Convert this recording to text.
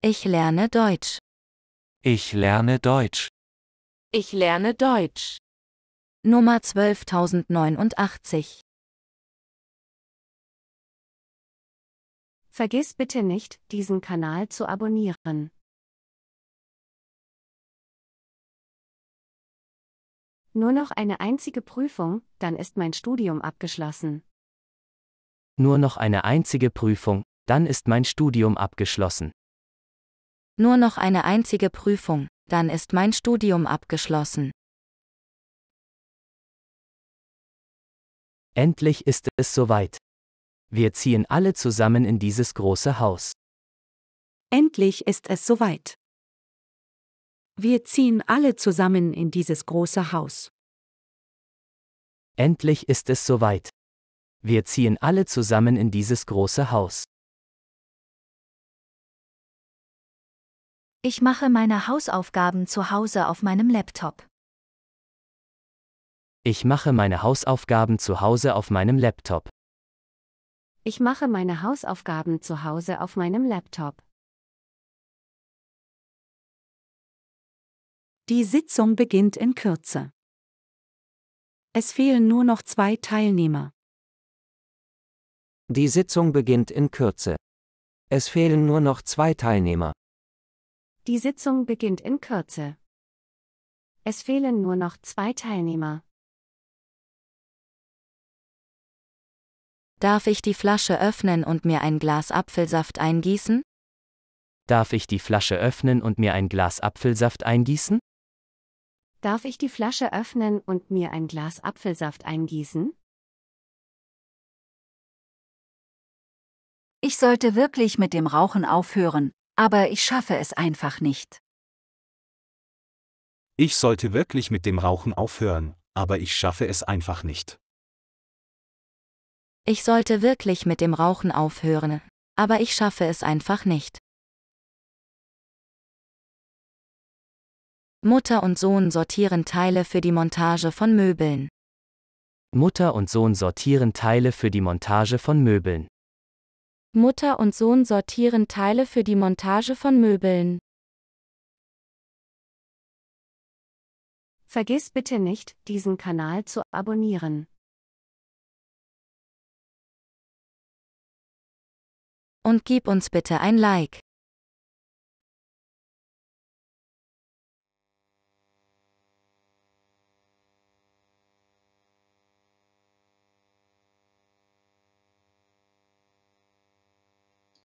Ich lerne Deutsch. Ich lerne Deutsch. Ich lerne Deutsch. Nummer 12089. Vergiss bitte nicht, diesen Kanal zu abonnieren. Nur noch eine einzige Prüfung, dann ist mein Studium abgeschlossen. Nur noch eine einzige Prüfung, dann ist mein Studium abgeschlossen. Nur noch eine einzige Prüfung, dann ist mein Studium abgeschlossen. Endlich ist es soweit. Wir ziehen alle zusammen in dieses große Haus. Endlich ist es soweit. Wir ziehen alle zusammen in dieses große Haus. Endlich ist es soweit. Wir ziehen alle zusammen in dieses große Haus. Ich mache meine Hausaufgaben zu Hause auf meinem Laptop. Ich mache meine Hausaufgaben zu Hause auf meinem Laptop. Ich mache meine Hausaufgaben zu Hause auf meinem Laptop. Die Sitzung beginnt in Kürze. Es fehlen nur noch zwei Teilnehmer. Die Sitzung beginnt in Kürze. Es fehlen nur noch zwei Teilnehmer. Die Sitzung beginnt in Kürze. Es fehlen nur noch zwei Teilnehmer. Darf ich die Flasche öffnen und mir ein Glas Apfelsaft eingießen? Darf ich die Flasche öffnen und mir ein Glas Apfelsaft eingießen? Darf ich die Flasche öffnen und mir ein Glas Apfelsaft eingießen? Ich sollte wirklich mit dem Rauchen aufhören, aber ich schaffe es einfach nicht. Ich sollte wirklich mit dem Rauchen aufhören, aber ich schaffe es einfach nicht. Ich sollte wirklich mit dem Rauchen aufhören, aber ich schaffe es einfach nicht. Mutter und Sohn sortieren Teile für die Montage von Möbeln. Mutter und Sohn sortieren Teile für die Montage von Möbeln. Mutter und Sohn sortieren Teile für die Montage von Möbeln. Vergiss bitte nicht, diesen Kanal zu abonnieren. Und gib uns bitte ein Like.